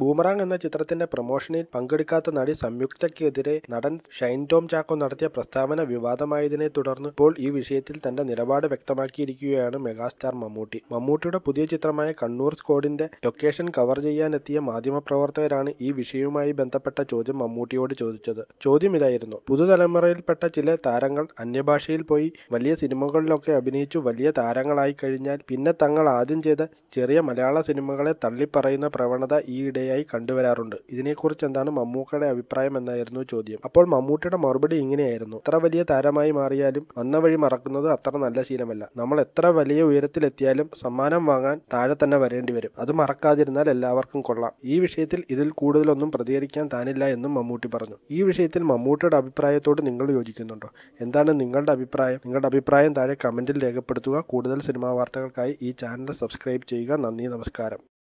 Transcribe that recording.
boomerang എന്ന ചിത്രത്തിന്റെ പ്രൊമോഷനിൽ പങ്കെടുക്കാത്ത നടി സംയുക്തയ്ക്കെതിരെ നടൻ ഷൈൻ ടോം ചാക്കോ നടത്തിയ പ്രസ്താവന വിവാദമായതിനെ തുടർന്ന് ഇപ്പോൾ ഈ വിഷയത്തിൽ തന്റെ നിലപാട് വ്യക്തമാക്കിയിരിക്കുകയാണ് മെഗാസ്റ്റാർ മമ്മൂട്ടി മമ്മൂട്ടിയുടെ പുതിയ ചിത്രമായ കണ്ണൂർ സ്കോഡിന്റെ ലൊക്കേഷൻ കവർ ചെയ്യാനെത്തിയ മാധ്യമപ്രവർത്തകരാണ് ഈ വിഷയവുമായി ബന്ധപ്പെട്ട ചോദ്യം മമ്മൂട്ടിയോട് ചോദിച്ചത് ചോദ്യം ഇതായിരുന്നു പുതുതലമുറയിൽപ്പെട്ട ചില താരങ്ങൾ അന്യഭാഷയിൽ പോയി വലിയ സിനിമകളിലൊക്കെ അഭിനയിച്ചു വലിയ താരങ്ങളായി കഴിഞ്ഞാൽ പിന്നെ തങ്ങൾ ആദ്യം ചെയ്ത ചെറിയ മലയാള സിനിമകളെ തള്ളിപ്പറയുന്ന പ്രവണത ഈ ഇടയായി കണ്ടുവരാറുണ്ട് ഇതിനെക്കുറിച്ച് എന്താണ് മമ്മൂക്കയുടെ അഭിപ്രായം എന്നായിരുന്നു ചോദ്യം അപ്പോൾ മമ്മൂട്ടിയുടെ മറുപടി ഇങ്ങനെയായിരുന്നു അത്ര വലിയ താരമായി മാറിയാലും വന്ന വഴി മറക്കുന്നത് അത്ര നല്ല ശീലമല്ല നമ്മൾ എത്ര വലിയ ഉയരത്തിലെത്തിയാലും സമ്മാനം വാങ്ങാൻ താഴെ തന്നെ വരേണ്ടി വരും അത് മറക്കാതിരുന്നാൽ എല്ലാവർക്കും കൊള്ളാം ഈ വിഷയത്തിൽ ഇതിൽ കൂടുതലൊന്നും പ്രതികരിക്കാൻ താനില്ല എന്നും മമ്മൂട്ടി പറഞ്ഞു ഈ വിഷയത്തിൽ മമ്മൂട്ടിയുടെ അഭിപ്രായത്തോട് നിങ്ങൾ യോജിക്കുന്നുണ്ടോ എന്താണ് നിങ്ങളുടെ അഭിപ്രായം നിങ്ങളുടെ അഭിപ്രായം താഴെ കമന്റിൽ രേഖപ്പെടുത്തുക കൂടുതൽ സിനിമാ വാർത്തകൾക്കായി ഈ ചാനൽ സബ്സ്ക്രൈബ് ചെയ്യുക നന്ദി നമസ്കാരം